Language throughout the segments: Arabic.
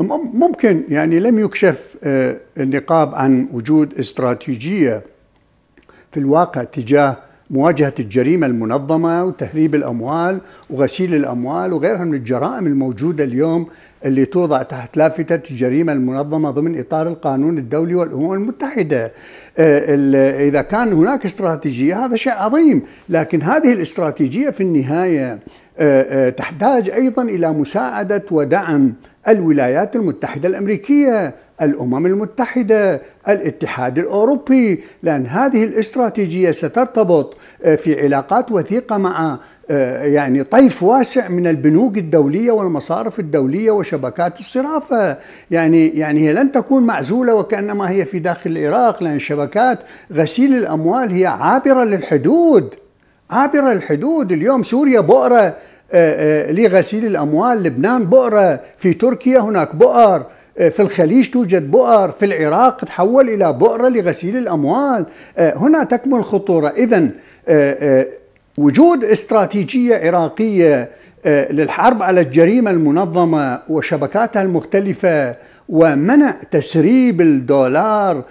ممكن يعني لم يكشف آه، النقاب عن وجود استراتيجيه في الواقع تجاه مواجهه الجريمه المنظمه وتهريب الاموال وغسيل الاموال وغيرها من الجرائم الموجوده اليوم اللي توضع تحت لافته الجريمه المنظمه ضمن اطار القانون الدولي والامم المتحده. آه، اذا كان هناك استراتيجيه هذا شيء عظيم، لكن هذه الاستراتيجيه في النهايه آه، آه، تحتاج ايضا الى مساعده ودعم الولايات المتحده الامريكيه، الامم المتحده، الاتحاد الاوروبي، لان هذه الاستراتيجيه سترتبط آه، في علاقات وثيقه مع يعني طيف واسع من البنوك الدوليه والمصارف الدوليه وشبكات الصرافه، يعني يعني هي لن تكون معزوله وكانما هي في داخل العراق لان شبكات غسيل الاموال هي عابره للحدود. عابرة الحدود اليوم سوريا بؤرة آه، آه، لغسيل الأموال لبنان بؤرة في تركيا هناك بؤر آه، في الخليج توجد بؤر في العراق تحول إلى بؤرة لغسيل الأموال هنا تكمن الخطورة إذا وجود استراتيجية عراقية للحرب على الجريمة المنظمة وشبكاتها المختلفة ومنع تسريب الدولار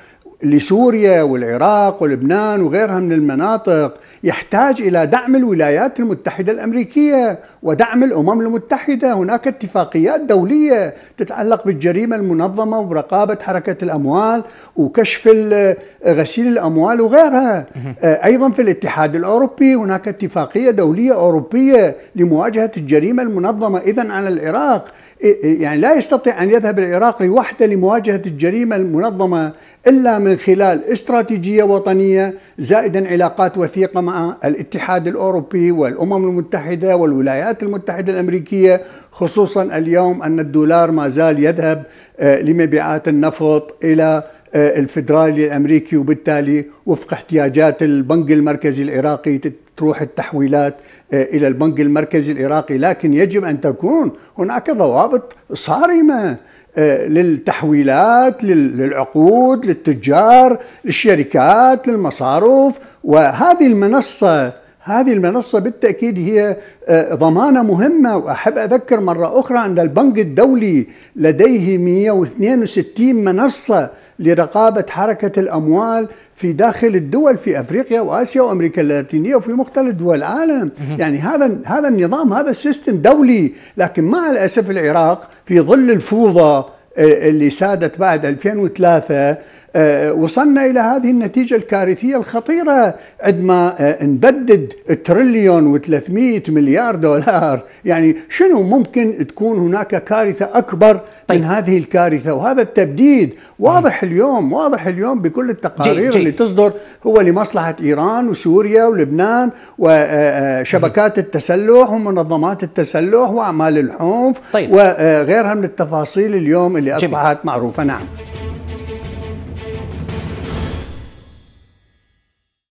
لسوريا والعراق ولبنان وغيرها من المناطق يحتاج الى دعم الولايات المتحده الامريكيه ودعم الامم المتحده، هناك اتفاقيات دوليه تتعلق بالجريمه المنظمه ورقابه حركه الاموال وكشف غسيل الاموال وغيرها. ايضا في الاتحاد الاوروبي هناك اتفاقيه دوليه اوروبيه لمواجهه الجريمه المنظمه، اذا على العراق يعني لا يستطيع أن يذهب العراق لوحده لمواجهة الجريمة المنظمة إلا من خلال استراتيجية وطنية زائدا علاقات وثيقة مع الاتحاد الأوروبي والأمم المتحدة والولايات المتحدة الأمريكية خصوصا اليوم أن الدولار ما زال يذهب آه، لمبيعات النفط إلى آه، الفدرالي الأمريكي وبالتالي وفق احتياجات البنك المركزي العراقي تروح التحويلات آه، الى البنك المركزي العراقي لكن يجب ان تكون هناك ضوابط صارمه آه، للتحويلات للعقود للتجار للشركات للمصارف وهذه المنصه هذه المنصه بالتاكيد هي آه، ضمانه مهمه واحب اذكر مره اخرى ان البنك الدولي لديه 162 منصه لرقابة حركة الأموال في داخل الدول في أفريقيا وآسيا وأمريكا اللاتينية وفي مختلف دول العالم يعني هذا هذا النظام هذا السيستم دولي لكن مع الأسف العراق في ظل الفوضى آه، اللي سادت بعد 2003 آه، وصلنا إلى هذه النتيجة الكارثية الخطيرة عندما آه، نبدد تريليون و300 مليار دولار يعني شنو ممكن تكون هناك كارثة أكبر طيب. من هذه الكارثة وهذا التبديد واضح نعم. اليوم واضح اليوم بكل التقارير جي جي. اللي تصدر هو لمصلحة إيران وسوريا ولبنان وشبكات آه، التسلح ومنظمات التسلح وأعمال الحنف طيب. وغيرها من التفاصيل اليوم اللي أصبحت جميل. معروفة نعم